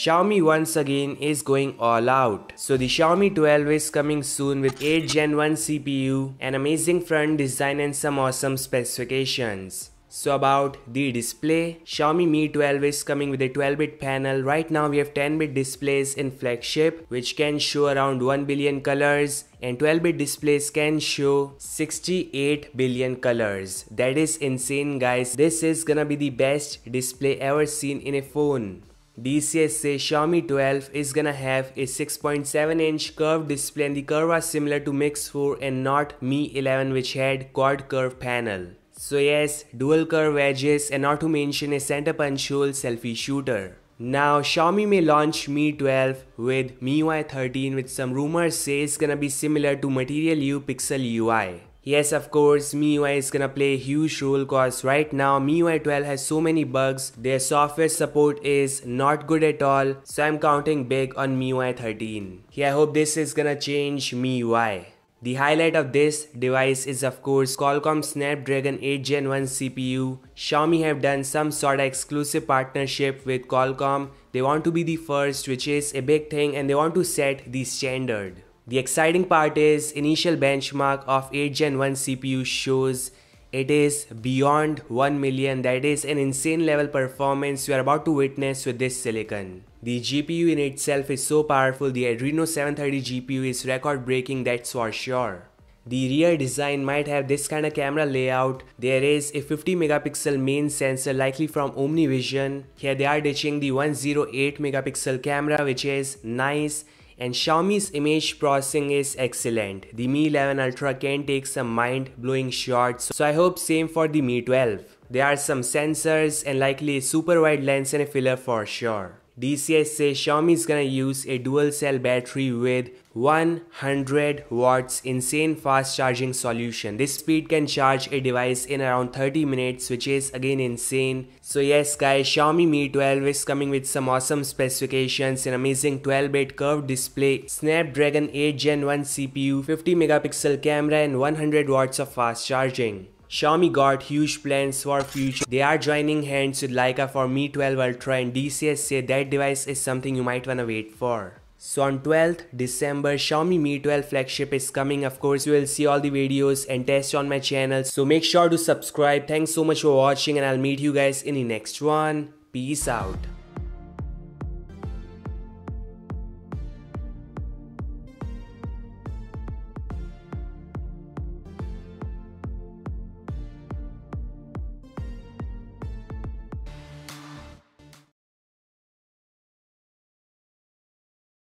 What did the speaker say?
Xiaomi once again is going all out. So the Xiaomi 12 is coming soon with 8 Gen 1 CPU, an amazing front design and some awesome specifications. So about the display, Xiaomi Mi 12 is coming with a 12-bit panel. Right now we have 10-bit displays in flagship which can show around 1 billion colors and 12-bit displays can show 68 billion colors. That is insane guys. This is gonna be the best display ever seen in a phone. DCS say Xiaomi 12 is gonna have a 6.7 inch curved display and the curve was similar to Mix 4 and not Mi 11 which had quad curve panel. So yes, dual curve edges and not to mention a center punch hole selfie shooter. Now Xiaomi may launch Mi 12 with MIUI 13 which some rumors say is gonna be similar to Material U Pixel UI. Yes, of course, MIUI is gonna play a huge role cause right now MIUI 12 has so many bugs, their software support is not good at all, so I'm counting big on MIUI 13. Yeah, I hope this is gonna change MIUI. The highlight of this device is of course Qualcomm Snapdragon 8 Gen 1 CPU. Xiaomi have done some sort of exclusive partnership with Qualcomm. They want to be the first which is a big thing and they want to set the standard. The exciting part is initial benchmark of 8 Gen 1 CPU shows it is beyond 1 million that is an insane level performance you are about to witness with this silicon. The GPU in itself is so powerful the Adreno 730 GPU is record breaking that's for sure. The rear design might have this kind of camera layout. There is a 50 megapixel main sensor likely from OmniVision. Here they are ditching the 108 megapixel camera which is nice and Xiaomi's image processing is excellent. The Mi 11 Ultra can take some mind-blowing shots, so I hope same for the Mi 12. There are some sensors and likely super wide lens and a filler for sure. D.C.S. says Xiaomi is gonna use a dual cell battery with 100 watts insane fast charging solution. This speed can charge a device in around 30 minutes which is again insane. So yes guys Xiaomi Mi 12 is coming with some awesome specifications an amazing 12-bit curved display, Snapdragon 8 Gen 1 CPU, 50 megapixel camera and 100 watts of fast charging. Xiaomi got huge plans for future. They are joining hands with Leica for Mi 12 Ultra and DCS say that device is something you might wanna wait for. So on 12th December, Xiaomi Mi 12 flagship is coming. Of course, you will see all the videos and tests on my channel. So make sure to subscribe. Thanks so much for watching and I'll meet you guys in the next one. Peace out.